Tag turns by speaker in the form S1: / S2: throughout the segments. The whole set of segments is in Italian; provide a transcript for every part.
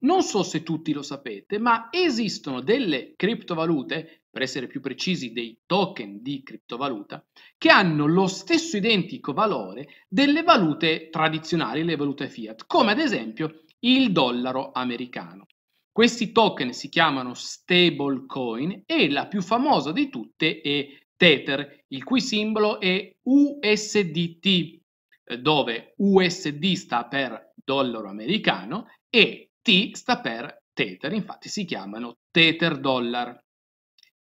S1: Non so se tutti lo sapete, ma esistono delle criptovalute, per essere più precisi dei token di criptovaluta, che hanno lo stesso identico valore delle valute tradizionali, le valute fiat, come ad esempio il dollaro americano. Questi token si chiamano stablecoin e la più famosa di tutte è Tether, il cui simbolo è USDT, dove USD sta per dollaro americano e T sta per tether, infatti si chiamano tether dollar.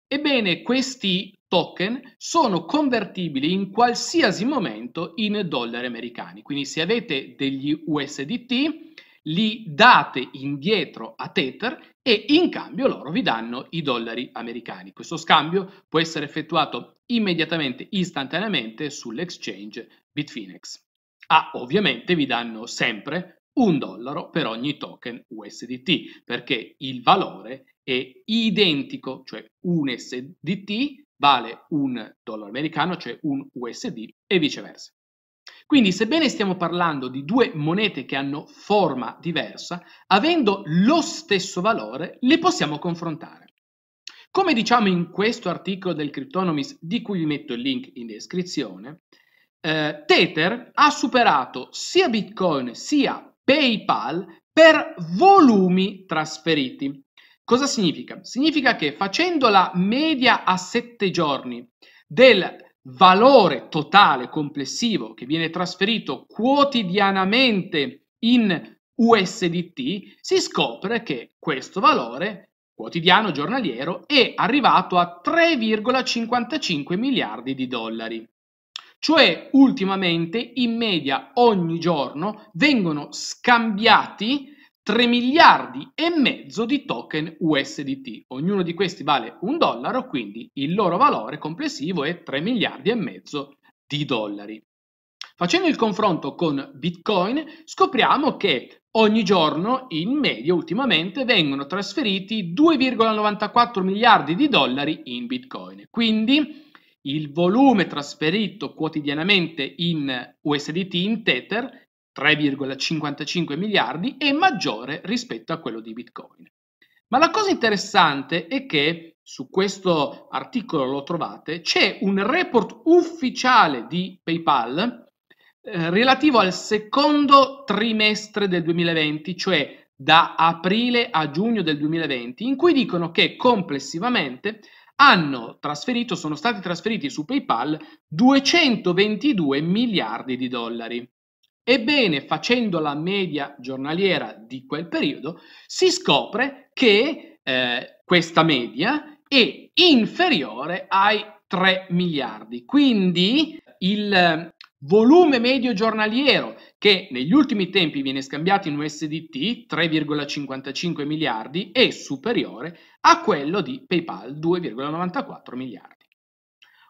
S1: Ebbene, questi token sono convertibili in qualsiasi momento in dollari americani. Quindi se avete degli USDT, li date indietro a Tether e in cambio loro vi danno i dollari americani. Questo scambio può essere effettuato immediatamente, istantaneamente sull'exchange Bitfinex. Ah, ovviamente vi danno sempre un dollaro per ogni token USDT, perché il valore è identico, cioè un SDT vale un dollaro americano, cioè un USD e viceversa. Quindi sebbene stiamo parlando di due monete che hanno forma diversa, avendo lo stesso valore, le possiamo confrontare. Come diciamo in questo articolo del Cryptonomist, di cui vi metto il link in descrizione, eh, Tether ha superato sia Bitcoin sia PayPal per volumi trasferiti. Cosa significa? Significa che facendo la media a 7 giorni del valore totale complessivo che viene trasferito quotidianamente in USDT, si scopre che questo valore quotidiano giornaliero è arrivato a 3,55 miliardi di dollari. Cioè, ultimamente, in media, ogni giorno vengono scambiati 3 miliardi e mezzo di token USDT. Ognuno di questi vale un dollaro, quindi il loro valore complessivo è 3 miliardi e mezzo di dollari. Facendo il confronto con Bitcoin, scopriamo che ogni giorno, in media ultimamente, vengono trasferiti 2,94 miliardi di dollari in Bitcoin. Quindi il volume trasferito quotidianamente in USDT in Tether, 3,55 miliardi, è maggiore rispetto a quello di Bitcoin. Ma la cosa interessante è che su questo articolo lo trovate, c'è un report ufficiale di PayPal eh, relativo al secondo trimestre del 2020, cioè da aprile a giugno del 2020, in cui dicono che complessivamente hanno trasferito, sono stati trasferiti su PayPal 222 miliardi di dollari. Ebbene, facendo la media giornaliera di quel periodo, si scopre che eh, questa media è inferiore ai 3 miliardi. Quindi il, volume medio giornaliero che negli ultimi tempi viene scambiato in USDT 3,55 miliardi è superiore a quello di PayPal 2,94 miliardi.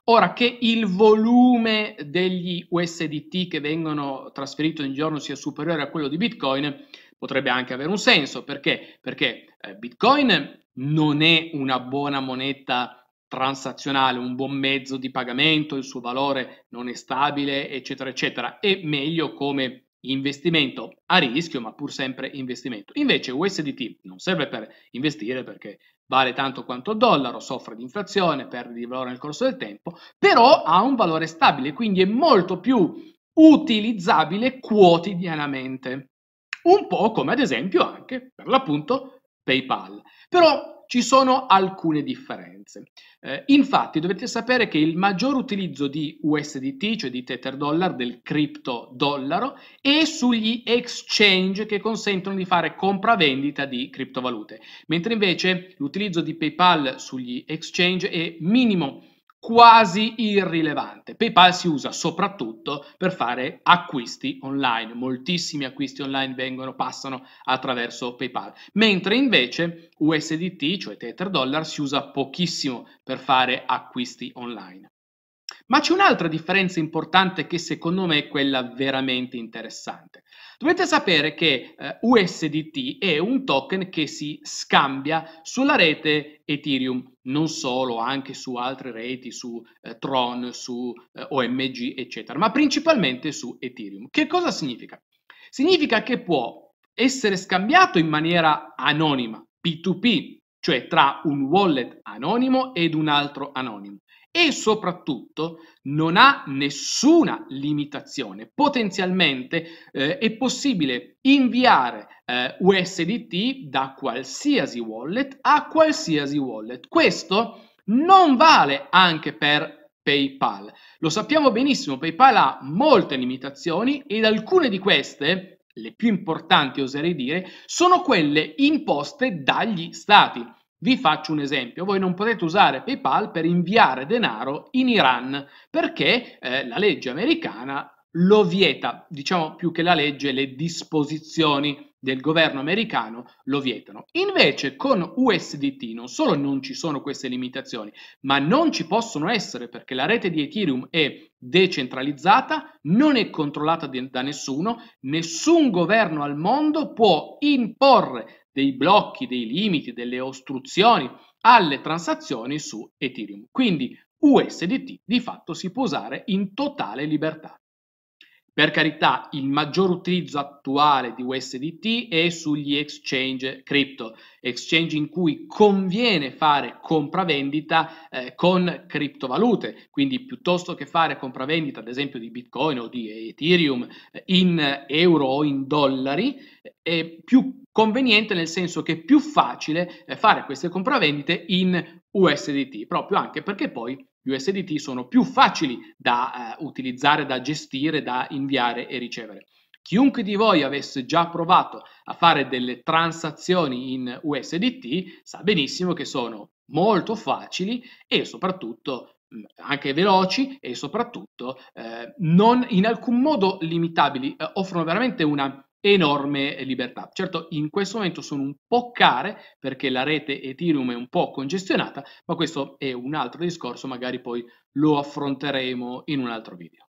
S1: Ora che il volume degli USDT che vengono trasferiti ogni giorno sia superiore a quello di Bitcoin potrebbe anche avere un senso perché, perché eh, Bitcoin non è una buona moneta transazionale, un buon mezzo di pagamento, il suo valore non è stabile, eccetera, eccetera, è meglio come investimento a rischio, ma pur sempre investimento. Invece USDT non serve per investire perché vale tanto quanto dollaro, soffre di inflazione, perde di valore nel corso del tempo, però ha un valore stabile, quindi è molto più utilizzabile quotidianamente. Un po' come ad esempio anche per l'appunto PayPal. Però ci sono alcune differenze. Eh, infatti dovete sapere che il maggior utilizzo di USDT, cioè di Tether Dollar, del cripto dollaro, è sugli exchange che consentono di fare compravendita di criptovalute, mentre invece l'utilizzo di PayPal sugli exchange è minimo quasi irrilevante. PayPal si usa soprattutto per fare acquisti online, moltissimi acquisti online vengono, passano attraverso PayPal, mentre invece USDT, cioè Tether Dollar, si usa pochissimo per fare acquisti online. Ma c'è un'altra differenza importante che secondo me è quella veramente interessante. Dovete sapere che eh, USDT è un token che si scambia sulla rete Ethereum, non solo, anche su altre reti, su eh, Tron, su eh, OMG, eccetera, ma principalmente su Ethereum. Che cosa significa? Significa che può essere scambiato in maniera anonima, P2P, cioè tra un wallet anonimo ed un altro anonimo e soprattutto non ha nessuna limitazione. Potenzialmente eh, è possibile inviare eh, USDT da qualsiasi wallet a qualsiasi wallet. Questo non vale anche per PayPal. Lo sappiamo benissimo, PayPal ha molte limitazioni ed alcune di queste, le più importanti oserei dire, sono quelle imposte dagli stati. Vi faccio un esempio, voi non potete usare PayPal per inviare denaro in Iran perché eh, la legge americana lo vieta, diciamo più che la legge, le disposizioni del governo americano lo vietano. Invece con USDT non solo non ci sono queste limitazioni, ma non ci possono essere perché la rete di Ethereum è decentralizzata, non è controllata da nessuno, nessun governo al mondo può imporre dei blocchi, dei limiti, delle ostruzioni alle transazioni su Ethereum. Quindi USDT di fatto si può usare in totale libertà. Per carità, il maggior utilizzo attuale di USDT è sugli exchange crypto, exchange in cui conviene fare compravendita eh, con criptovalute, quindi piuttosto che fare compravendita ad esempio di Bitcoin o di Ethereum eh, in euro o in dollari, è più conveniente nel senso che è più facile eh, fare queste compravendite in USDT, proprio anche perché poi USDT sono più facili da eh, utilizzare, da gestire, da inviare e ricevere. Chiunque di voi avesse già provato a fare delle transazioni in USDT sa benissimo che sono molto facili e soprattutto mm, anche veloci e soprattutto eh, non in alcun modo limitabili, eh, offrono veramente una enorme libertà. Certo, in questo momento sono un po' care perché la rete Ethereum è un po' congestionata, ma questo è un altro discorso, magari poi lo affronteremo in un altro video.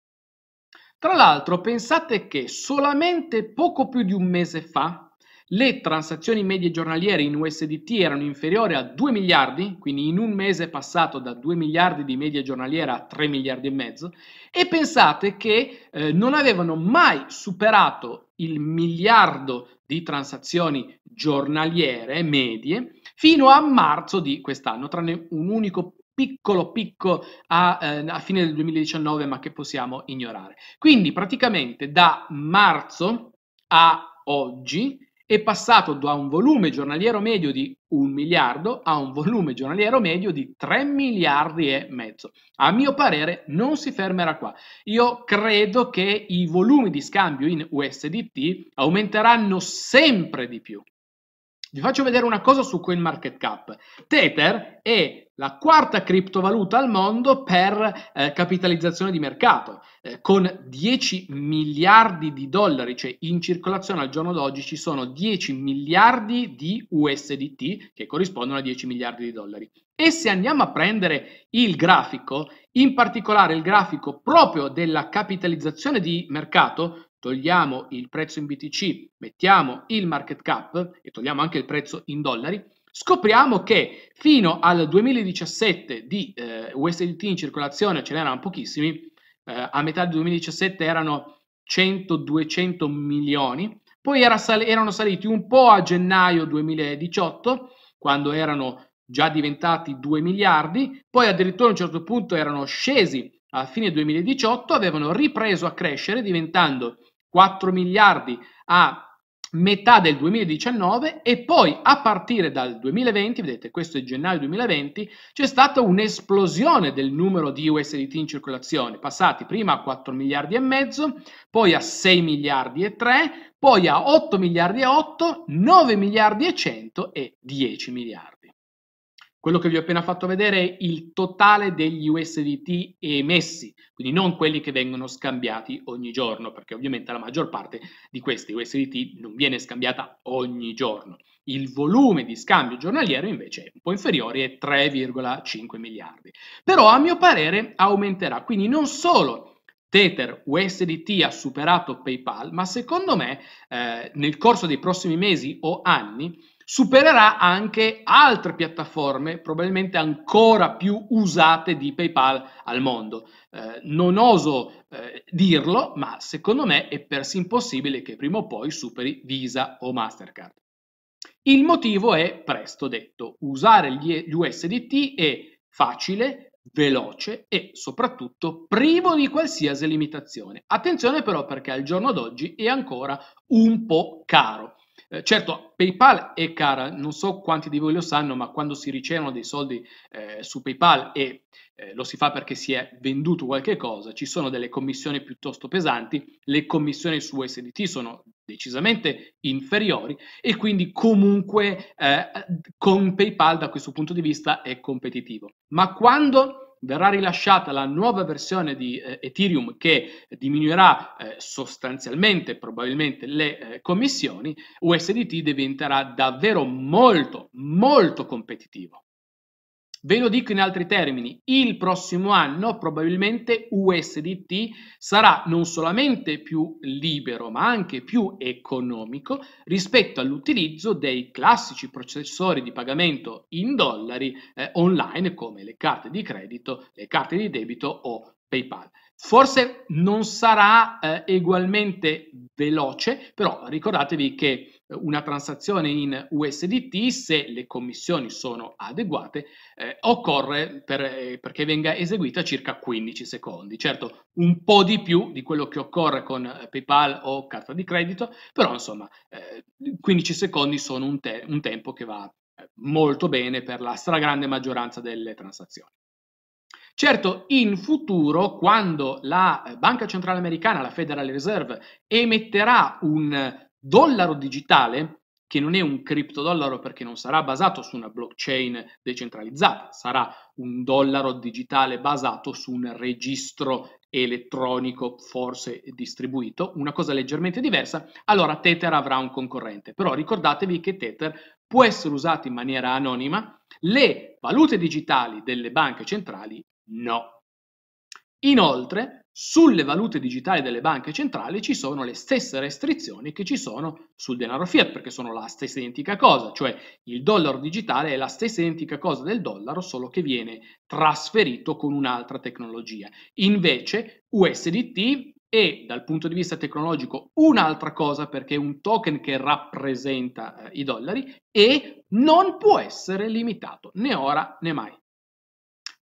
S1: Tra l'altro, pensate che solamente poco più di un mese fa, le transazioni medie giornaliere in USDT erano inferiori a 2 miliardi, quindi in un mese è passato da 2 miliardi di media giornaliera a 3 miliardi e mezzo, e pensate che eh, non avevano mai superato il miliardo di transazioni giornaliere medie fino a marzo di quest'anno, tranne un unico piccolo picco a, eh, a fine del 2019 ma che possiamo ignorare. Quindi praticamente da marzo a oggi è passato da un volume giornaliero medio di un miliardo a un volume giornaliero medio di 3 miliardi e mezzo. A mio parere non si fermerà qua. Io credo che i volumi di scambio in USDT aumenteranno sempre di più. Vi faccio vedere una cosa su CoinMarketCap. Tether è la quarta criptovaluta al mondo per eh, capitalizzazione di mercato, eh, con 10 miliardi di dollari, cioè in circolazione al giorno d'oggi ci sono 10 miliardi di USDT che corrispondono a 10 miliardi di dollari. E se andiamo a prendere il grafico, in particolare il grafico proprio della capitalizzazione di mercato, togliamo il prezzo in BTC, mettiamo il market cap e togliamo anche il prezzo in dollari, scopriamo che fino al 2017 di eh, USDT in circolazione ce n'erano pochissimi, eh, a metà del 2017 erano 100-200 milioni, poi era sal- erano saliti un po' a gennaio 2018, quando erano già diventati 2 miliardi, poi addirittura a un certo punto erano scesi a fine 2018, avevano ripreso a crescere diventando 4 miliardi a metà del 2019 e poi a partire dal 2020, vedete questo è gennaio 2020, c'è stata un'esplosione del numero di USDT in circolazione, passati prima a 4 miliardi e mezzo, poi a 6 miliardi e 3, poi a 8 miliardi e 8, 9 miliardi e 100 e 10 miliardi. Quello che vi ho appena fatto vedere è il totale degli USDT emessi, quindi non quelli che vengono scambiati ogni giorno, perché ovviamente la maggior parte di questi USDT non viene scambiata ogni giorno. Il volume di scambio giornaliero invece è un po' inferiore, è 3,5 miliardi. Però a mio parere aumenterà, quindi non solo Tether USDT ha superato PayPal, ma secondo me eh, nel corso dei prossimi mesi o anni supererà anche altre piattaforme probabilmente ancora più usate di PayPal al mondo. Eh, non oso eh, dirlo, ma secondo me è persino impossibile che prima o poi superi Visa o Mastercard. Il motivo è presto detto, usare gli USDT è facile, veloce e soprattutto privo di qualsiasi limitazione. Attenzione però perché al giorno d'oggi è ancora un po' caro eh, certo, PayPal è cara, non so quanti di voi lo sanno, ma quando si ricevono dei soldi eh, su PayPal e eh, lo si fa perché si è venduto qualche cosa, ci sono delle commissioni piuttosto pesanti, le commissioni su SDT sono decisamente inferiori e quindi comunque eh, con PayPal da questo punto di vista è competitivo. Ma quando verrà rilasciata la nuova versione di eh, Ethereum che eh, diminuirà eh, sostanzialmente, probabilmente, le eh, commissioni, USDT diventerà davvero molto, molto competitivo. Ve lo dico in altri termini, il prossimo anno probabilmente USDT sarà non solamente più libero ma anche più economico rispetto all'utilizzo dei classici processori di pagamento in dollari eh, online come le carte di credito, le carte di debito o PayPal. Forse non sarà eh, ugualmente veloce, però ricordatevi che eh, una transazione in USDT, se le commissioni sono adeguate, eh, occorre per, eh, perché venga eseguita circa 15 secondi. Certo, un po' di più di quello che occorre con eh, PayPal o carta di credito, però insomma, 15 eh, secondi sono un, te- un tempo che va molto bene per la stragrande maggioranza delle transazioni. Certo, in futuro, quando la eh, Banca Centrale Americana, la Federal Reserve, emetterà un dollaro digitale, che non è un criptodollaro perché non sarà basato su una blockchain decentralizzata, sarà un dollaro digitale basato su un registro elettronico forse distribuito, una cosa leggermente diversa, allora Tether avrà un concorrente. Però ricordatevi che Tether può essere usato in maniera anonima, le valute digitali delle banche centrali No. Inoltre, sulle valute digitali delle banche centrali ci sono le stesse restrizioni che ci sono sul denaro fiat, perché sono la stessa identica cosa, cioè il dollaro digitale è la stessa identica cosa del dollaro, solo che viene trasferito con un'altra tecnologia. Invece, USDT è dal punto di vista tecnologico un'altra cosa perché è un token che rappresenta eh, i dollari e non può essere limitato né ora né mai.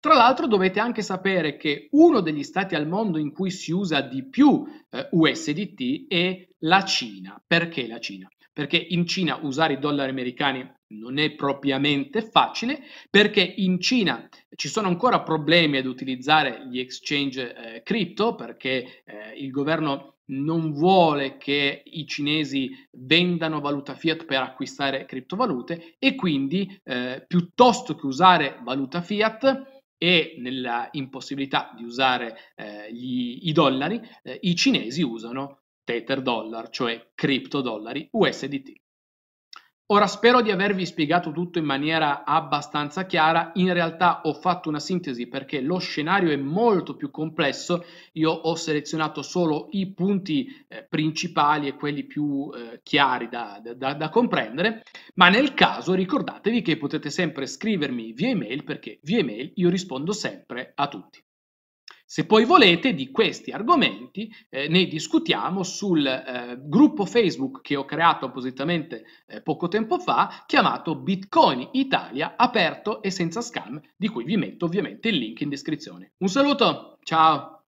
S1: Tra l'altro dovete anche sapere che uno degli stati al mondo in cui si usa di più eh, USDT è la Cina. Perché la Cina? Perché in Cina usare i dollari americani non è propriamente facile, perché in Cina ci sono ancora problemi ad utilizzare gli exchange eh, cripto, perché eh, il governo non vuole che i cinesi vendano valuta fiat per acquistare criptovalute e quindi eh, piuttosto che usare valuta fiat e nella impossibilità di usare eh, gli, i dollari, eh, i cinesi usano Tether Dollar, cioè cripto dollari USDT. Ora spero di avervi spiegato tutto in maniera abbastanza chiara, in realtà ho fatto una sintesi perché lo scenario è molto più complesso, io ho selezionato solo i punti eh, principali e quelli più eh, chiari da, da, da comprendere, ma nel caso ricordatevi che potete sempre scrivermi via email perché via email io rispondo sempre a tutti. Se poi volete, di questi argomenti eh, ne discutiamo sul eh, gruppo Facebook che ho creato appositamente eh, poco tempo fa, chiamato Bitcoin Italia, aperto e senza scam, di cui vi metto ovviamente il link in descrizione. Un saluto, ciao!